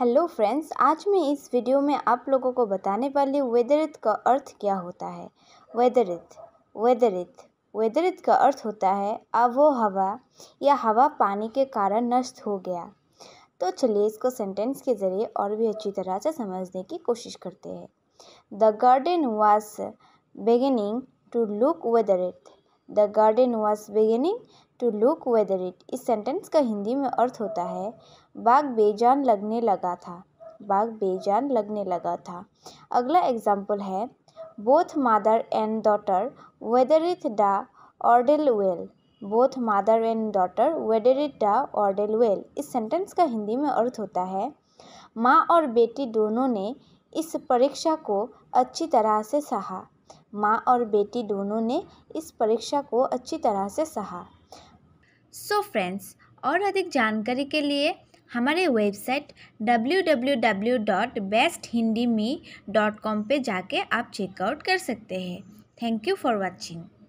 hello friends आज मैं इस वीडियो में आप लोगों को बताने वाली वेदरित का अर्थ क्या होता है वेदरित वेदरित वेदरित का अर्थ होता है अब वो हवा या हवा पानी के कारण नष्ट हो गया तो चलिए इसको सेंटेंस के ज़रिए और भी अच्छी तरह से समझने की कोशिश करते हैं the garden was beginning to look weathered the garden was beginning to look weather it इस सेंटेंस का हिंदी में अर्थ होता है बाग बेजान लगने लगा था बाग बेजान लगने लगा था अगला एग्जाम्पल है both mother and daughter weather it the ordeal well both mother and daughter weather it the ordeal well इस सेंटेंस का हिंदी में अर्थ होता है माँ और बेटी दोनों ने इस परीक्षा को अच्छी तरह से सहा माँ और बेटी दोनों ने इस परीक्षा को अच्छी तरह से सहा सो so फ्रेंड्स और अधिक जानकारी के लिए हमारे वेबसाइट www.besthindimi.com पे जाके आप चेकआउट कर सकते हैं थैंक यू फॉर वाचिंग